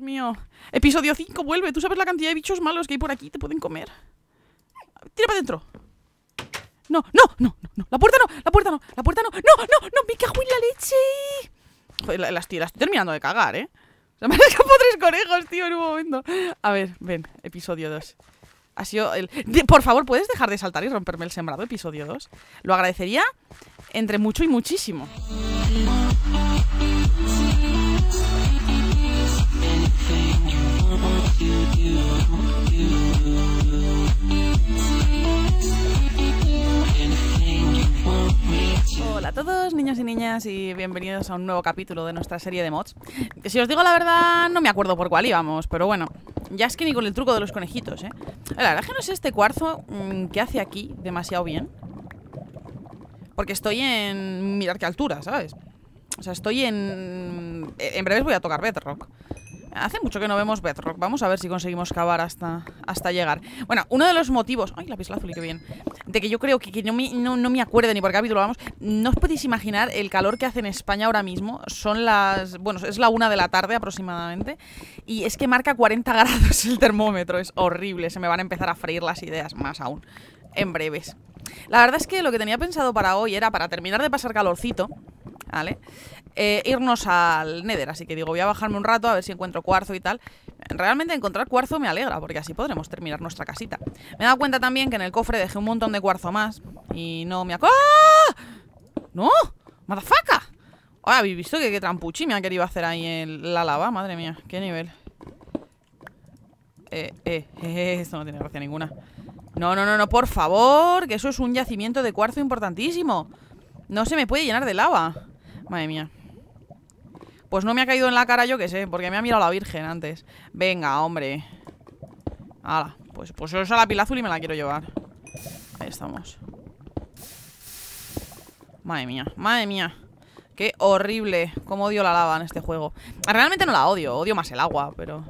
mío. Episodio 5, vuelve. Tú sabes la cantidad de bichos malos que hay por aquí. Te pueden comer. Tira para adentro. No, no, no, no, La puerta no, la puerta no, la puerta no. No, no, no, me cago en la leche. Las tiras, estoy, terminando de cagar, ¿eh? O sea, me han escapado tres conejos, tío, en un momento. A ver, ven, episodio 2. Ha sido el... por favor, ¿puedes dejar de saltar y romperme el sembrado, episodio 2? Lo agradecería entre mucho y muchísimo. a todos, niños y niñas, y bienvenidos a un nuevo capítulo de nuestra serie de mods. Si os digo la verdad, no me acuerdo por cuál íbamos, pero bueno, ya es que ni con el truco de los conejitos, ¿eh? La verdad es que no sé este cuarzo mm, que hace aquí demasiado bien. Porque estoy en... mirar qué altura, ¿sabes? O sea, estoy en... En breves voy a tocar bedrock. Hace mucho que no vemos Bedrock. Vamos a ver si conseguimos cavar hasta, hasta llegar. Bueno, uno de los motivos... ¡Ay, la azul, qué bien! De que yo creo que, no, me, no, acuerde ni por capítulo, vamos. No os podéis imaginar el calor que hace en España ahora mismo. Son las... Bueno, es la una de la tarde aproximadamente. Y es que marca 40 grados el termómetro. Es horrible. Se me van a empezar a freír las ideas, más aún. En breves. La verdad es que lo que tenía pensado para hoy era para terminar de pasar calorcito ¿vale? Eh, irnos al Nether, así que digo, voy a bajarme un rato a ver si encuentro cuarzo y tal. Realmente encontrar cuarzo me alegra, porque así podremos terminar nuestra casita. Me he dado cuenta también que en el cofre dejé un montón de cuarzo más y no me acuerdo. ¡Ah! ¡No! ¡Madafaca! Ahora habéis visto que qué trampuchi me ha querido hacer ahí en la lava, madre mía, qué nivel. Eh, eh, eh, eh, esto no tiene gracia ninguna. No, no, no, no, por favor, que eso es un yacimiento de cuarzo importantísimo. No se me puede llenar de lava. Madre mía. Pues no me ha caído en la cara, yo qué sé, porque me ha mirado la virgen antes. Venga, hombre. ala, pues, pues es a la pila azul y me la quiero llevar. Ahí estamos. Madre mía, madre mía. Qué horrible. Cómo odio la lava en este juego. Realmente no la odio, odio más el agua, pero...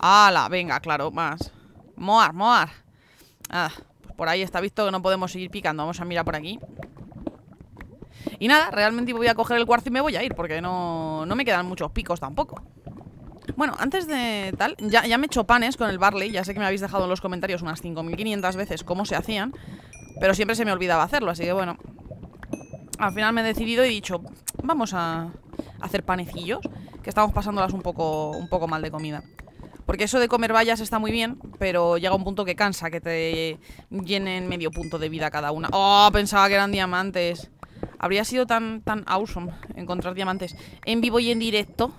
¡Hala! Venga, claro, más. Moar, moar. Ah, pues por ahí está visto que no podemos seguir picando. Vamos a mirar por aquí. Y nada, realmente voy a coger el cuarzo y me voy a ir, porque no, no me quedan muchos picos tampoco. Bueno, antes de tal, ya, ya me he hecho panes con el barley, ya sé que me habéis dejado en los comentarios unas 5.500 veces cómo se hacían, pero siempre se me olvidaba hacerlo, así que bueno. Al final me he decidido y he dicho, vamos a hacer panecillos, que estamos pasándolas un poco, un poco mal de comida. Porque eso de comer vallas está muy bien, pero llega un punto que cansa, que te llenen medio punto de vida cada una. ¡Oh! Pensaba que eran diamantes. Habría sido tan, tan awesome encontrar diamantes en vivo y en directo.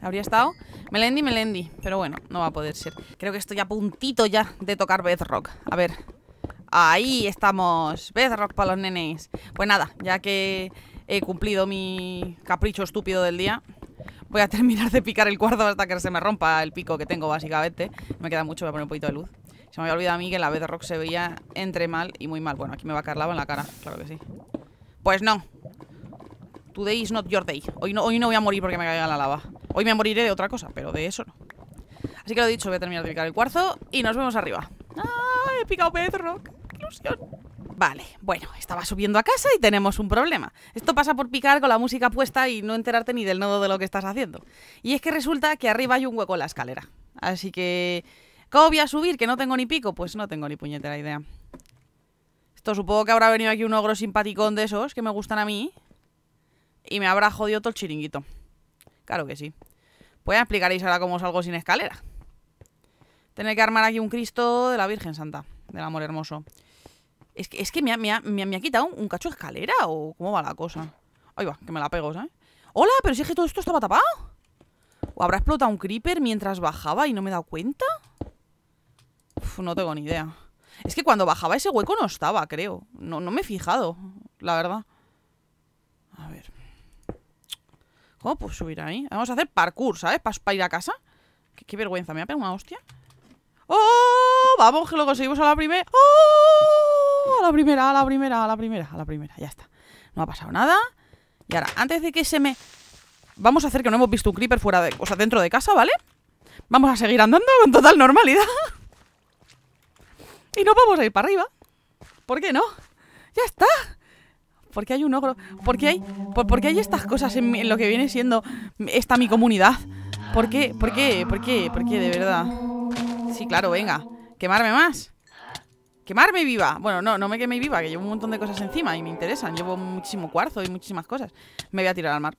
Habría estado Melendi, Melendi. Pero bueno, no va a poder ser. Creo que estoy a puntito ya de tocar Bedrock. A ver. Ahí estamos. Bedrock para los nenes. Pues nada, ya que he cumplido mi capricho estúpido del día, voy a terminar de picar el cuarto hasta que se me rompa el pico que tengo, básicamente. Me queda mucho, voy a poner un poquito de luz. Se me había olvidado a mí que la Bedrock se veía entre mal y muy mal. Bueno, aquí me va a caer en la cara, claro que sí. Pues no Today is not your day Hoy no, hoy no voy a morir porque me caiga la lava Hoy me moriré de otra cosa, pero de eso no Así que lo dicho, voy a terminar de picar el cuarzo Y nos vemos arriba ¡Ah! He picado Pedro! ¡Qué ilusión! Vale, bueno, estaba subiendo a casa y tenemos un problema. Esto pasa por picar con la música puesta y no enterarte ni del nodo de lo que estás haciendo. Y es que resulta que arriba hay un hueco en la escalera. Así que... ¿Cómo voy a subir que no tengo ni pico? Pues no tengo ni puñetera idea supongo que habrá venido aquí un ogro simpaticón de esos que me gustan a mí. Y me habrá jodido todo el chiringuito. Claro que sí. Pues ya explicaréis ahora cómo salgo sin escalera. Tener que armar aquí un Cristo de la Virgen Santa. Del amor hermoso. Es que, es que me, ha, quitado un, cacho de escalera. ¿O cómo va la cosa? Ahí va, que me la pego, ¿sabes? ¡Hola! ¿Pero si es que todo esto estaba tapado? ¿O habrá explotado un creeper mientras bajaba y no me he dado cuenta? Uf, no tengo ni idea. Es que cuando bajaba ese hueco no estaba, creo. No, no me he fijado, la verdad. A ver. ¿Cómo puedo subir ahí? Vamos a hacer parkour, ¿sabes? Para ir a casa. Qué, vergüenza, me ha pegado una hostia. ¡Oh! Vamos, que lo conseguimos a la primera. ¡Oh! A la primera, a la primera, a la primera, a la primera. Ya está. No ha pasado nada. Y ahora, antes de que se me... Vamos a hacer que no hemos visto un creeper fuera de... O sea, dentro de casa, ¿vale? Vamos a seguir andando con total normalidad. Y no vamos a ir para arriba. ¿Por qué no? ¡Ya está! Porque hay un ogro. Porque hay. Por, qué hay estas cosas en, lo que viene siendo esta mi comunidad. ¿Por qué? ¿Por qué? ¿Por qué? ¿Por qué? De verdad. Sí, claro, venga. Quemarme más. Quemarme viva. Bueno, no, no me queme viva, que llevo un montón de cosas encima y me interesan. Llevo muchísimo cuarzo y muchísimas cosas. Me voy a tirar al mar.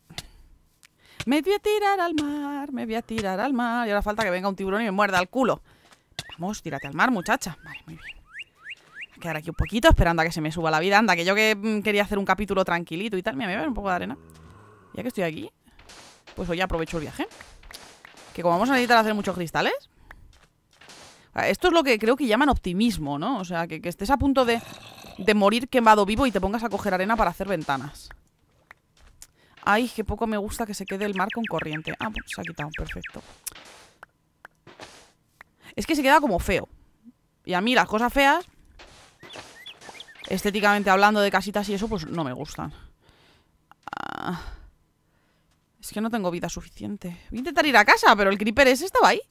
Me voy a tirar al mar, me voy a tirar al mar. Y ahora falta que venga un tiburón y me muerda el culo. Vamos, tírate al mar, muchacha. Vale, muy bien. a quedar aquí un poquito esperando a que se me suba la vida. Anda, que yo que mm, quería hacer un capítulo tranquilito y tal. Mira, me voy un poco de arena. Ya que estoy aquí, pues hoy aprovecho el viaje. Que como vamos a necesitar hacer muchos cristales... Esto es lo que creo que llaman optimismo, ¿no? O sea, que, estés a punto de, de morir quemado vivo y te pongas a coger arena para hacer ventanas. Ay, qué poco me gusta que se quede el mar con corriente. Ah, pues se ha quitado, perfecto. Es que se queda como feo. Y a mí las cosas feas, estéticamente hablando de casitas y eso, pues no me gustan. Ah. es que no tengo vida suficiente. Voy a intentar ir a casa, pero el creeper ese estaba ahí.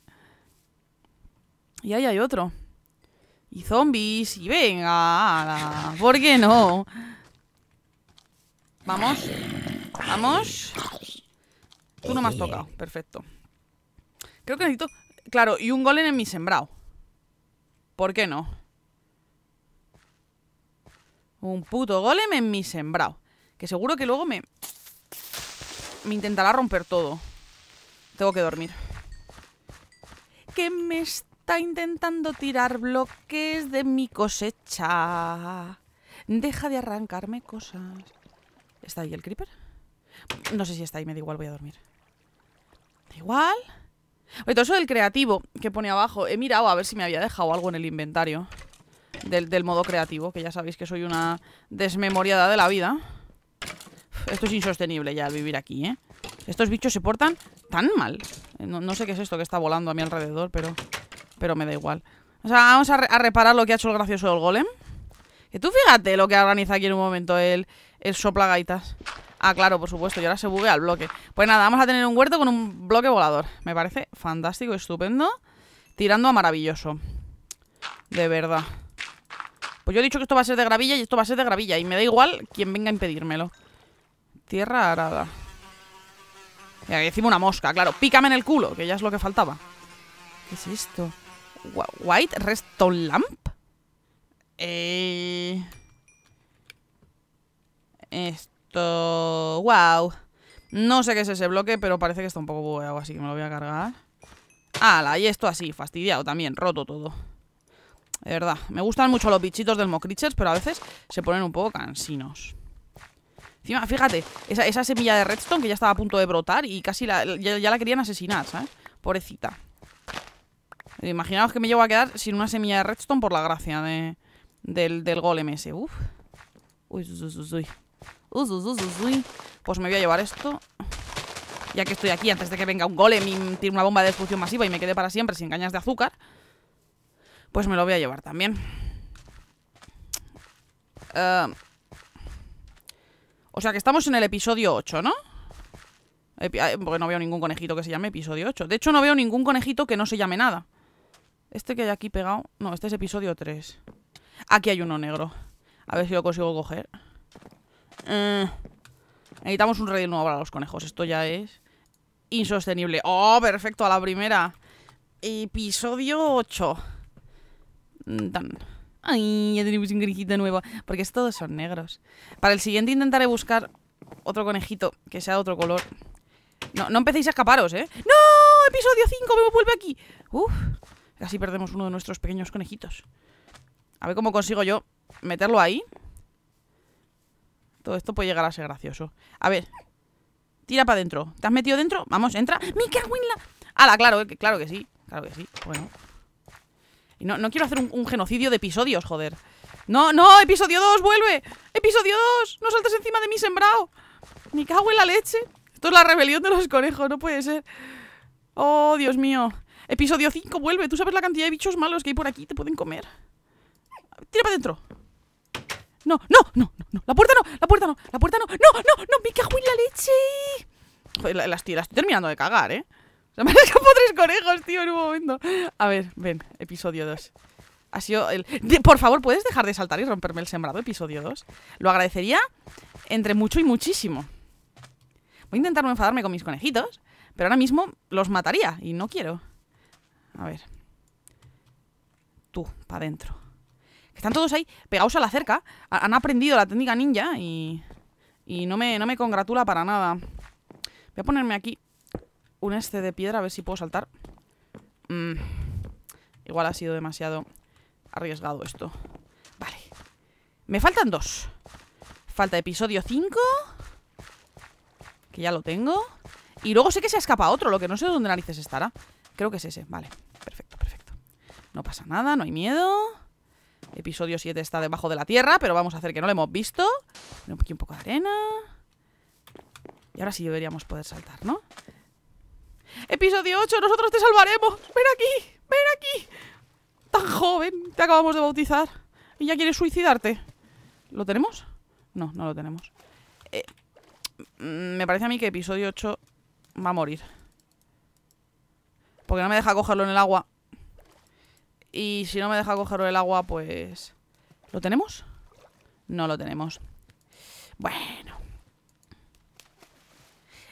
Y ahí hay otro. Y zombies, y venga, ¿por qué no? Vamos, vamos. Tú no me has tocado, perfecto. Creo que necesito Claro, y un golem en mi sembrado. ¿Por qué no? Un puto golem en mi sembrado. Que seguro que luego me... Me intentará romper todo. Tengo que dormir. Que me está intentando tirar bloques de mi cosecha. Deja de arrancarme cosas. ¿Está ahí el creeper? No sé si está ahí, me da igual, voy a dormir. Da igual. Oye, todo eso del creativo que pone abajo. He mirado a ver si me había dejado algo en el inventario. Del, modo creativo, que ya sabéis que soy una desmemoriada de la vida. Esto es insostenible ya al vivir aquí, ¿eh? Estos bichos se portan tan mal. No, sé qué es esto que está volando a mi alrededor, pero, pero me da igual. O sea, vamos a, reparar lo que ha hecho el gracioso del golem. Que tú fíjate lo que organiza aquí en un momento el, el soplagaitas. Ah, claro, por supuesto, y ahora se buguea el bloque. Pues nada, vamos a tener un huerto con un bloque volador. Me parece fantástico, estupendo. Tirando a maravilloso. De verdad. Pues yo he dicho que esto va a ser de gravilla y esto va a ser de gravilla. Y me da igual quien venga a impedírmelo. Tierra arada. Y aquí encima una mosca, claro. Pícame en el culo, que ya es lo que faltaba. ¿Qué es esto? White Resto Lamp. Eh... Esto. ¡Wow! No sé qué es ese bloque, pero parece que está un poco bugueado, así que me lo voy a cargar. ¡Hala! Y esto así, fastidiado también, roto todo. De verdad, me gustan mucho los bichitos del Mocritchers, pero a veces se ponen un poco cansinos. Encima, fíjate, esa, semilla de redstone que ya estaba a punto de brotar y casi ya, la querían asesinar, ¿sabes? Pobrecita. Imaginaos que me llevo a quedar sin una semilla de redstone por la gracia de, del, del golem ese. Uf. Uy, uy, uy, uy. Pues me voy a llevar esto Ya que estoy aquí, antes de que venga un golem y tire una bomba de destrucción masiva Y me quede para siempre sin cañas de azúcar Pues me lo voy a llevar también em, O sea que estamos en el episodio 8, ¿no? porque no veo ningún conejito que se llame episodio 8 De hecho no veo ningún conejito que no se llame nada Este que hay aquí pegado No, este es episodio 3 Aquí hay uno negro A ver si lo consigo coger eh, necesitamos un relleno nuevo para los conejos. Esto ya es insostenible. ¡Oh, perfecto! A la primera. Episodio 8. Mm, Ay, ya tenemos un conejito nuevo. Porque estos todos son negros. Para el siguiente intentaré buscar otro conejito que sea de otro color. No, no empecéis a escaparos, ¿eh? ¡No! Episodio 5 me vuelve aquí. Uf, casi perdemos uno de nuestros pequeños conejitos. A ver cómo consigo yo meterlo ahí. Todo esto puede llegar a ser gracioso. A ver. Tira para adentro. ¿Te has metido dentro? Vamos, entra. ¡Me cago en la... ¡Hala, claro! Eh, que, claro que sí. Claro que sí. Bueno. no, quiero hacer un, genocidio de episodios, joder. ¡No, no! ¡Episodio 2! ¡Vuelve! ¡Episodio 2! ¡No saltes encima de mi sembrado! ¡Me cago en la leche! Esto es la rebelión de los conejos. No puede ser. ¡Oh, Dios mío! Episodio 5, vuelve. Tú sabes la cantidad de bichos malos que hay por aquí. Te pueden comer. Tira para adentro no, no, no, no, no. la puerta no, la puerta no, la puerta no, no, no, no, me cago en la leche. las tiras, estoy, terminando de cagar, ¿eh? O sea, me han escapado tres conejos, tío, en un momento. A ver, ven, episodio 2. Ha sido el... por favor, ¿puedes dejar de saltar y romperme el sembrado, episodio 2? Lo agradecería entre mucho y muchísimo. Voy a intentar no enfadarme con mis conejitos, pero ahora mismo los mataría y no quiero. A ver. Tú, para adentro. Están todos ahí pegados a la cerca. Han aprendido la técnica ninja y... Y no me, no me congratula para nada. Voy a ponerme aquí un este de piedra a ver si puedo saltar. Mm, igual ha sido demasiado arriesgado esto. Vale. Me faltan dos. Falta episodio 5. Que ya lo tengo. Y luego sé que se escapa otro, lo que no sé dónde narices estará. Creo que es ese. Vale. Perfecto, perfecto. No pasa nada, no hay miedo. Episodio 7 está debajo de la tierra, pero vamos a hacer que no lo hemos visto. Aquí un poco de arena. Y ahora sí deberíamos poder saltar, ¿no? Episodio 8, nosotros te salvaremos. Ven aquí, ven aquí. Tan joven, te acabamos de bautizar. Y ya quieres suicidarte. ¿Lo tenemos? No, no lo tenemos. Eh, mm, me parece a mí que episodio 8 va a morir. Porque no me deja cogerlo en el agua. Y si no me deja coger el agua, pues... ¿Lo tenemos? No lo tenemos. Bueno.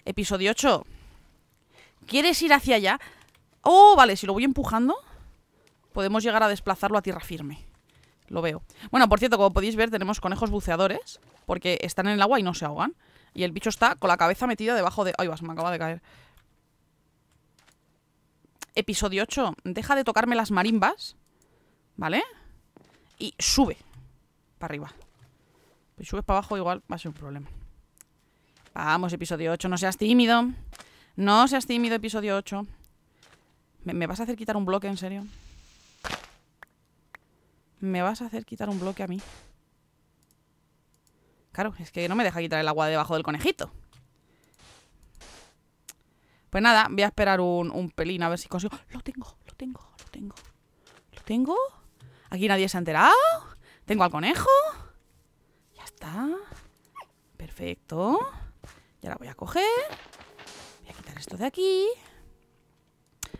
Episodio 8. ¿Quieres ir hacia allá? Oh, vale, si lo voy empujando Podemos llegar a desplazarlo a tierra firme Lo veo Bueno, por cierto, como podéis ver tenemos conejos buceadores Porque están en el agua y no se ahogan Y el bicho está con la cabeza metida debajo de... Ay, vas, me acaba de caer Episodio 8, deja de tocarme las marimbas, ¿vale? Y sube para arriba. Si subes para abajo igual va a ser un problema. Vamos, episodio 8, no seas tímido. No seas tímido, episodio 8. ¿Me, ¿Me, vas a hacer quitar un bloque, en serio? ¿Me vas a hacer quitar un bloque a mí? Claro, es que no me deja quitar el agua debajo del conejito. Pues nada, voy a esperar un, pelín a ver si consigo. Lo tengo, lo tengo, lo tengo. ¿Lo tengo? ¿Aquí nadie se ha enterado? ¿Tengo al conejo? Ya está. Perfecto. Ya la voy a coger. Voy a quitar esto de aquí.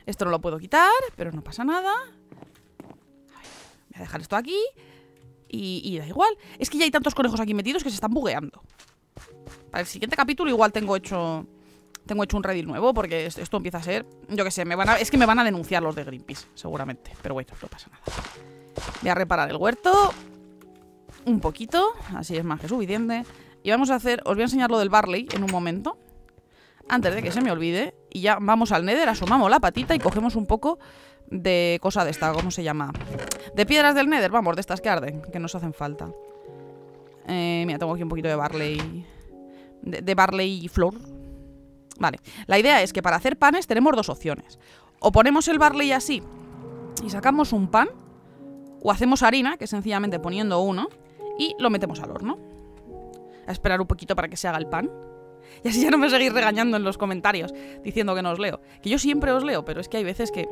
Esto no lo puedo quitar, pero no pasa nada. voy a dejar esto aquí. Y, y, da igual. Es que ya hay tantos conejos aquí metidos que se están bugueando. Para el siguiente capítulo igual tengo hecho tengo hecho un Reddit nuevo porque esto empieza a ser, yo qué sé, es que me van a denunciar los de Greenpeace, seguramente. Pero bueno, no pasa nada. Voy a reparar el huerto un poquito, así es más que suficiente. Y vamos a hacer, os voy a enseñar lo del barley en un momento, antes de que se me olvide. Y ya vamos al nether, asomamos la patita y cogemos un poco de cosa de esta, ¿cómo se llama? De piedras del nether, vamos, de estas que arden, que nos hacen falta. Eh, mira, tengo aquí un poquito de barley... De, de barley y flor, Vale, la idea es que para hacer panes tenemos dos opciones. O ponemos el barley así y sacamos un pan, o hacemos harina, que es sencillamente poniendo uno, y lo metemos al horno. A esperar un poquito para que se haga el pan. Y así ya no me seguís regañando en los comentarios diciendo que no os leo. Que yo siempre os leo, pero es que hay veces que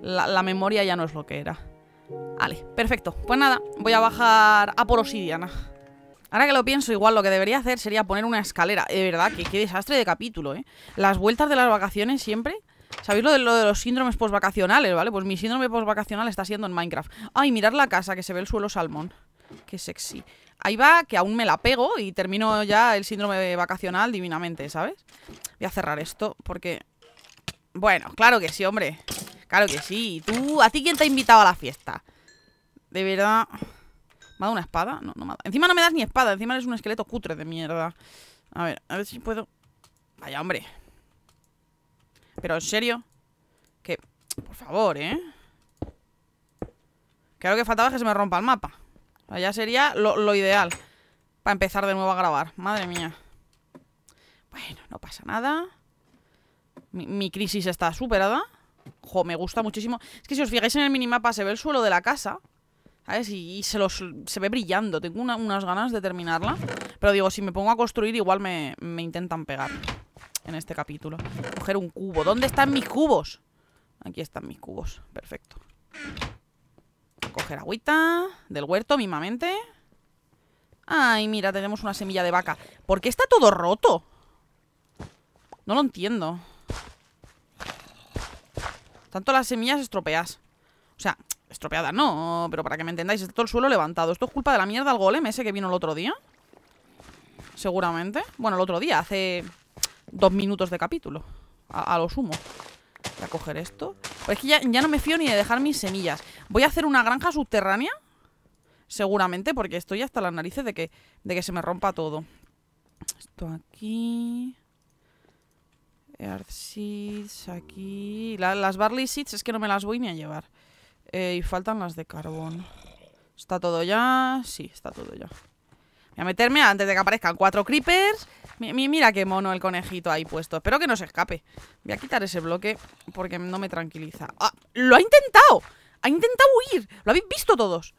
la, memoria ya no es lo que era. Vale, perfecto. Pues nada, voy a bajar a por Ahora que lo pienso, igual lo que debería hacer sería poner una escalera. De verdad, que qué desastre de capítulo, ¿eh? Las vueltas de las vacaciones siempre... ¿Sabéis lo de, lo de los síndromes postvacacionales, vale? Pues mi síndrome postvacacional está siendo en Minecraft. Ay, mirad la casa, que se ve el suelo salmón. Qué sexy. Ahí va, que aún me la pego y termino ya el síndrome vacacional divinamente, ¿sabes? Voy a cerrar esto porque... Bueno, claro que sí, hombre. Claro que sí. ¿Tú? ¿A ti quién te ha invitado a la fiesta? De verdad... ¿Me ha dado una espada? No, no me ha Encima no me das ni espada, encima eres un esqueleto cutre de mierda. A ver, a ver si puedo... Vaya, hombre. Pero en serio. Que... Por favor, ¿eh? Creo que faltaba que se me rompa el mapa. O ya sería lo, ideal. Para empezar de nuevo a grabar. Madre mía. Bueno, no pasa nada. Mi, crisis está superada. Jo, me gusta muchísimo. Es que si os fijáis en el minimapa se ve el suelo de la casa. A Y, se, los, ve brillando. Tengo unas ganas de terminarla. Pero digo, si me pongo a construir, igual me, me intentan pegar en este capítulo. Coger un cubo. ¿Dónde están mis cubos? Aquí están mis cubos. Perfecto. Coger agüita del huerto, mimamente. Ay, mira, tenemos una semilla de vaca. ¿Por qué está todo roto? No lo entiendo. Tanto las semillas estropeas. O sea, Estropeada no, pero para que me entendáis, está todo el suelo levantado. ¿Esto es culpa de la mierda al golem ese que vino el otro día? Seguramente. Bueno, el otro día, hace dos minutos de capítulo. A, lo sumo. Voy a coger esto. Pues es que ya, no me fío ni de dejar mis semillas. Voy a hacer una granja subterránea. Seguramente, porque estoy hasta las narices de que, de que se me rompa todo. Esto aquí. Earth seeds aquí. las barley seeds es que no me las voy ni a llevar. Eh, y faltan las de carbón. ¿Está todo ya? Sí, está todo ya. Voy a meterme antes de que aparezcan cuatro creepers. mira qué mono el conejito ahí puesto. Espero que no se escape. Voy a quitar ese bloque porque no me tranquiliza. ¡Ah! ¡Lo ha intentado! ¡Ha intentado huir! ¡Lo habéis visto todos!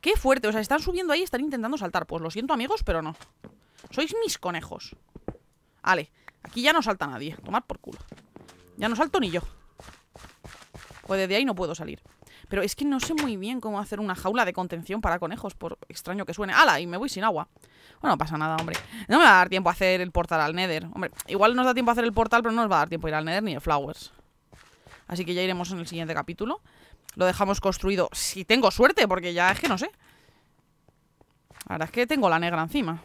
¡Qué fuerte! O sea, están subiendo ahí y están intentando saltar. Pues lo siento, amigos, pero no. Sois mis conejos. Vale. Aquí ya no salta nadie. Tomad por culo. Ya no salto ni yo. Pues desde ahí no puedo salir. Pero es que no sé muy bien cómo hacer una jaula de contención para conejos, por extraño que suene. ¡Hala! Y me voy sin agua. Bueno, no pasa nada, hombre. No me va a dar tiempo a hacer el portal al Nether. Hombre, igual nos da tiempo a hacer el portal, pero no nos va a dar tiempo a ir al Nether ni a Flowers. Así que ya iremos en el siguiente capítulo. Lo dejamos construido. Si tengo suerte, porque ya es que no sé. La verdad es que tengo la negra encima.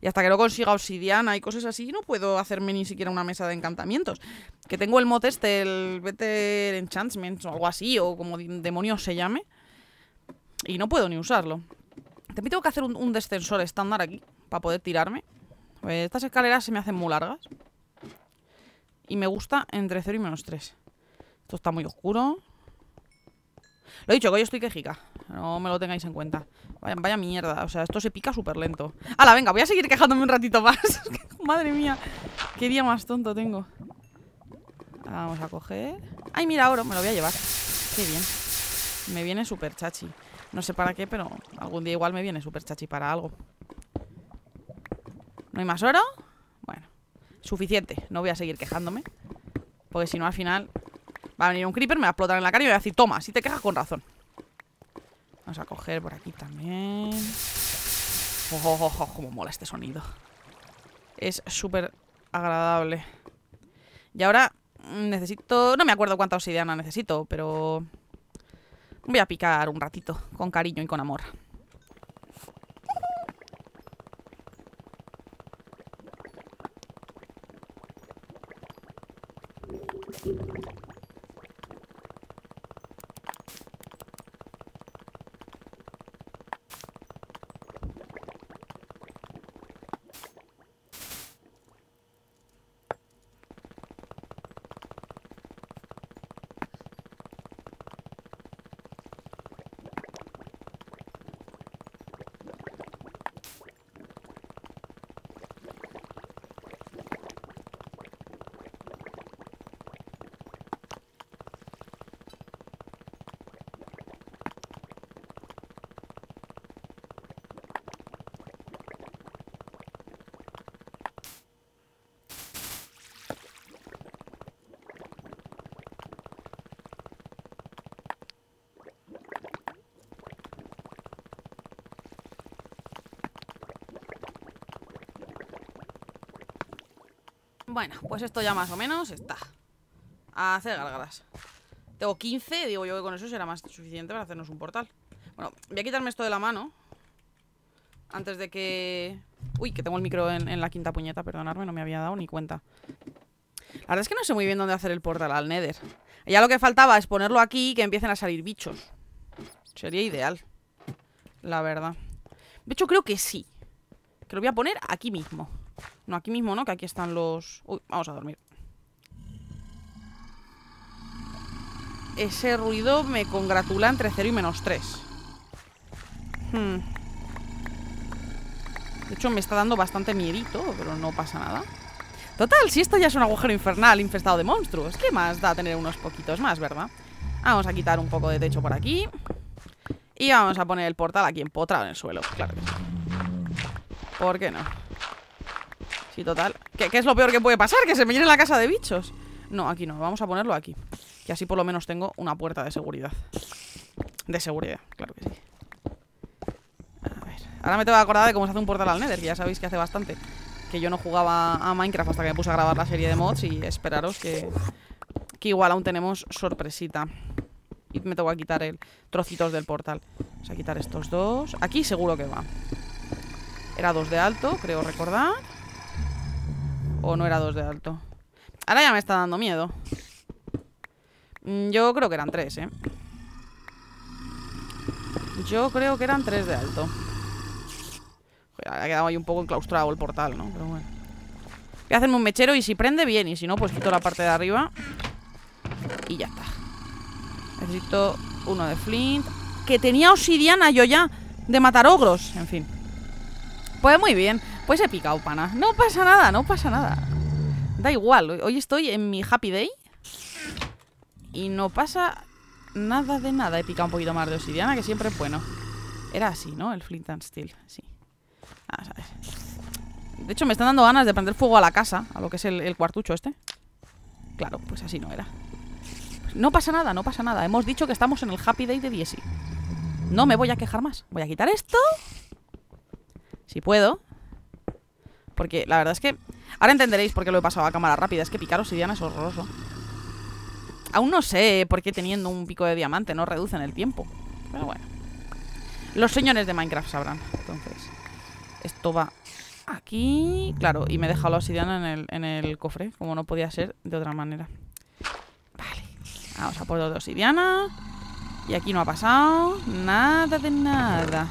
Y hasta que no consiga obsidiana y cosas así, no puedo hacerme ni siquiera una mesa de encantamientos. Que tengo el mod este, el Better Enchantment o algo así, o como demonios se llame. Y no puedo ni usarlo. También tengo que hacer un, descensor estándar aquí, para poder tirarme. Eh, estas escaleras se me hacen muy largas. Y me gusta entre 0 y menos 3. Esto está muy oscuro. Lo he dicho, que hoy estoy quejica. No me lo tengáis en cuenta. Vaya, mierda. O sea, esto se pica súper lento. ¡Hala, venga! Voy a seguir quejándome un ratito más. Madre mía. Qué día más tonto tengo. Vamos a coger... ¡Ay, mira, oro! Me lo voy a llevar. Qué bien. Me viene súper chachi. No sé para qué, pero algún día igual me viene súper chachi para algo. ¿No hay más oro? Bueno. Suficiente. No voy a seguir quejándome. Porque si no, al final Va a venir un creeper, me va a explotar en la cara y me va a decir, toma, si te quejas con razón. Vamos a coger por aquí también. Oh, oh, oh, oh cómo mola este sonido. Es súper agradable. Y ahora necesito... No me acuerdo cuánta obsidiana necesito, pero... Voy a picar un ratito, con cariño y con amor. Bueno, pues esto ya más o menos está. A hacer gárgaras. Tengo 15, digo yo que con eso será más suficiente para hacernos un portal. Bueno, voy a quitarme esto de la mano. Antes de que... Uy, que tengo el micro en, en la quinta puñeta, perdonadme, no me había dado ni cuenta. La verdad es que no sé muy bien dónde hacer el portal al Nether. Ya lo que faltaba es ponerlo aquí y que empiecen a salir bichos. Sería ideal. La verdad. De hecho, creo que sí. Que lo voy a poner aquí mismo. No, aquí mismo, ¿no? Que aquí están los... Uy, vamos a dormir. Ese ruido me congratula entre 0 y menos 3. Hmm. De hecho, me está dando bastante miedito, pero no pasa nada. Total, si esto ya es un agujero infernal infestado de monstruos, ¿qué más da tener unos poquitos más, verdad? Vamos a quitar un poco de techo por aquí. Y vamos a poner el portal aquí empotrado en el suelo, claro ¿Por qué no? total ¿Qué, es lo peor que puede pasar? Que se me llene la casa de bichos No, aquí no, vamos a ponerlo aquí que así por lo menos tengo una puerta de seguridad De seguridad, claro que sí A ver Ahora me tengo que acordar de cómo se hace un portal al Nether Que ya sabéis que hace bastante Que yo no jugaba a Minecraft hasta que me puse a grabar la serie de mods Y esperaros que Que igual aún tenemos sorpresita Y me tengo que quitar el trocitos del portal Vamos a quitar estos dos Aquí seguro que va era dos de alto, creo recordar o no era dos de alto Ahora ya me está dando miedo mm, Yo creo que eran tres, eh Yo creo que eran tres de alto ha quedado ahí un poco enclaustrado el portal, ¿no? Pero bueno Voy a hacerme un mechero y si prende, bien Y si no, pues quito la parte de arriba Y ya está Necesito uno de flint Que tenía obsidiana yo ya De matar ogros, en fin Pues muy bien pues he picado, pana. No pasa nada, no pasa nada. Da igual, hoy estoy en mi happy day. Y no pasa nada de nada. He picado un poquito más de obsidiana, que siempre es bueno. Era así, ¿no? El Flint and Steel, sí. De hecho, me están dando ganas de prender fuego a la casa, a lo que es el, cuartucho este. Claro, pues así no era. No pasa nada, no pasa nada. Hemos dicho que estamos en el Happy Day de y No me voy a quejar más. Voy a quitar esto. Si puedo. Porque la verdad es que... Ahora entenderéis por qué lo he pasado a cámara rápida. Es que picar obsidiana es horroroso. Aún no sé por qué teniendo un pico de diamante no reducen el tiempo. Pero bueno. Los señores de Minecraft sabrán. Entonces, esto va aquí. Claro, y me he dejado la obsidiana en el, cofre, como no podía ser de otra manera. Vale. Vamos a por dos de obsidiana. Y aquí no ha pasado nada de nada.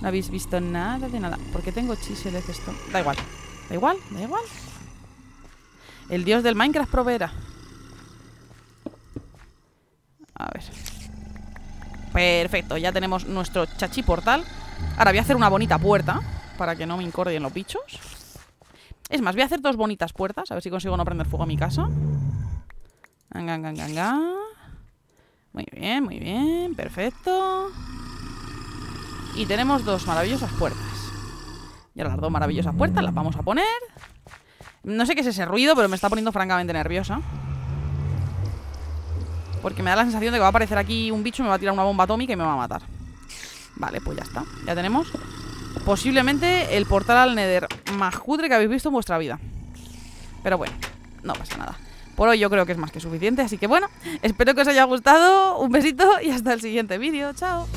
No habéis visto nada de nada. ¿Por qué tengo chiseles esto? Da igual. Da igual, da igual. El dios del Minecraft proveerá. A ver. Perfecto, ya tenemos nuestro chachi portal. Ahora voy a hacer una bonita puerta para que no me incordien los bichos. Es más, voy a hacer dos bonitas puertas, a ver si consigo no prender fuego a mi casa. Muy bien, muy bien, perfecto y tenemos dos maravillosas puertas. Y ahora las dos maravillosas puertas las vamos a poner. No sé qué es ese ruido, pero me está poniendo francamente nerviosa. Porque me da la sensación de que va a aparecer aquí un bicho, me va a tirar una bomba atómica y me va a matar. Vale, pues ya está. Ya tenemos posiblemente el portal al Nether más cutre que habéis visto en vuestra vida. Pero bueno, no pasa nada. Por hoy yo creo que es más que suficiente, así que bueno, espero que os haya gustado, un besito y hasta el siguiente vídeo, chao.